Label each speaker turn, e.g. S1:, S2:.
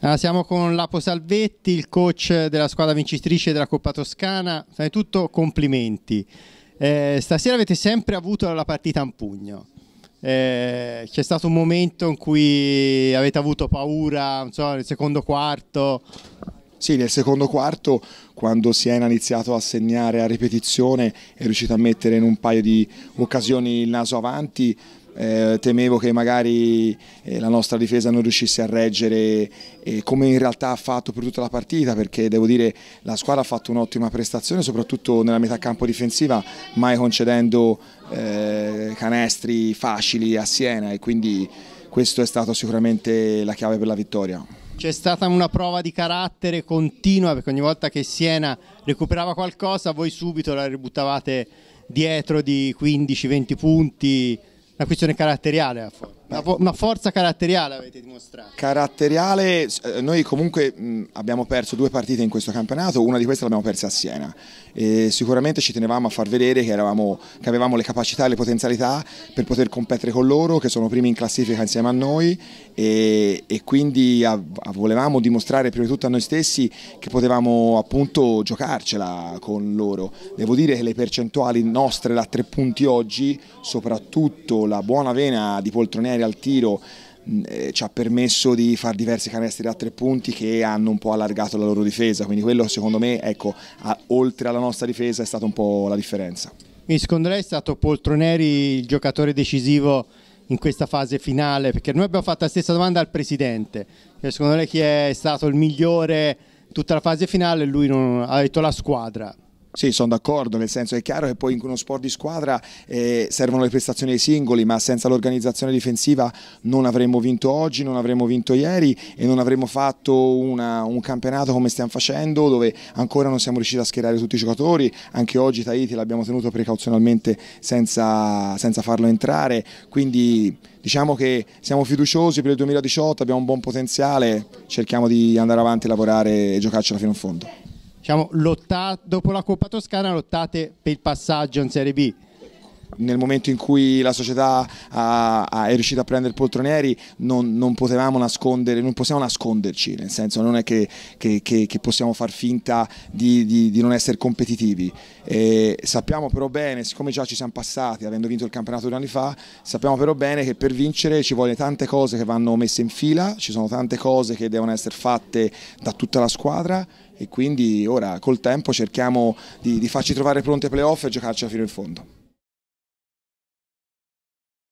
S1: Allora, siamo con Lapo Salvetti, il coach della squadra vincitrice della Coppa Toscana. Prima tutto complimenti. Eh, stasera avete sempre avuto la partita in pugno. Eh, c'è stato un momento in cui avete avuto paura, non so, nel secondo quarto. Sì, nel secondo quarto, quando Siena ha iniziato a segnare a ripetizione, è
S2: riuscita a mettere in un paio di occasioni il naso avanti. Eh, temevo che magari eh, la nostra difesa non riuscisse a reggere eh, come in realtà ha fatto per tutta la partita perché devo dire la squadra ha fatto un'ottima prestazione soprattutto nella metà campo difensiva mai concedendo eh, canestri facili a Siena e quindi questo è stato sicuramente la chiave per la vittoria
S1: c'è stata una prova di carattere continua perché ogni volta che Siena recuperava qualcosa voi subito la ributtavate dietro di 15-20 punti, una questione caratteriale a forza. Una, forza caratteriale avete dimostrato. Caratteriale, eh, noi comunque abbiamo
S2: perso due partite in questo campionato, una di queste l'abbiamo persa a Siena e sicuramente ci tenevamo a far vedere che, eravamo, che avevamo le capacità e le potenzialità per poter competere con loro, che sono primi in classifica insieme a noi e, e quindi a, a volevamo dimostrare prima di tutto a noi stessi che potevamo appunto giocarcela con loro. Devo dire che le percentuali nostre da tre punti oggi, soprattutto la buona vena di Poltronieri andare al tiro mm, eh, ci ha permesso di fare diversi canestri da tre punti che hanno un po' allargato la loro difesa, quindi quello secondo me, ecco, a, oltre alla nostra difesa è stata un po' la differenza.
S1: Mi secondo lei è stato Poltroneri il giocatore decisivo in questa fase finale? Perché noi abbiamo fatto la stessa domanda al presidente, cioè, secondo lei chi è stato il migliore tutta la fase finale? Lui non, ha detto la squadra.
S2: Sì, sono d'accordo, nel senso è chiaro che poi in uno sport di squadra eh, servono le prestazioni dei singoli, ma senza l'organizzazione difensiva non avremmo vinto oggi, non avremmo vinto ieri e non avremmo fatto una, un campionato come stiamo facendo, dove ancora non siamo riusciti a schierare tutti i giocatori, anche oggi Tahiti l'abbiamo tenuto precauzionalmente senza, senza farlo entrare, quindi diciamo che siamo fiduciosi per il 2018, abbiamo un buon potenziale, cerchiamo di andare avanti, lavorare e giocarcela fino in fondo
S1: diciamo, lottato, dopo la Coppa Toscana lottate per il passaggio in Serie B nel momento in cui la società ha, ah, ah, ha, è riuscita a prendere
S2: Poltronieri non, non, potevamo nascondere, non possiamo nasconderci, nel senso non è che, che, che, che possiamo far finta di, di, di non essere competitivi. E sappiamo però bene, siccome già ci siamo passati avendo vinto il campionato due anni fa, sappiamo però bene che per vincere ci vogliono tante cose che vanno messe in fila, ci sono tante cose che devono essere fatte da tutta la squadra e quindi ora col tempo cerchiamo di, di farci trovare pronte ai playoff e giocarci fino in fondo.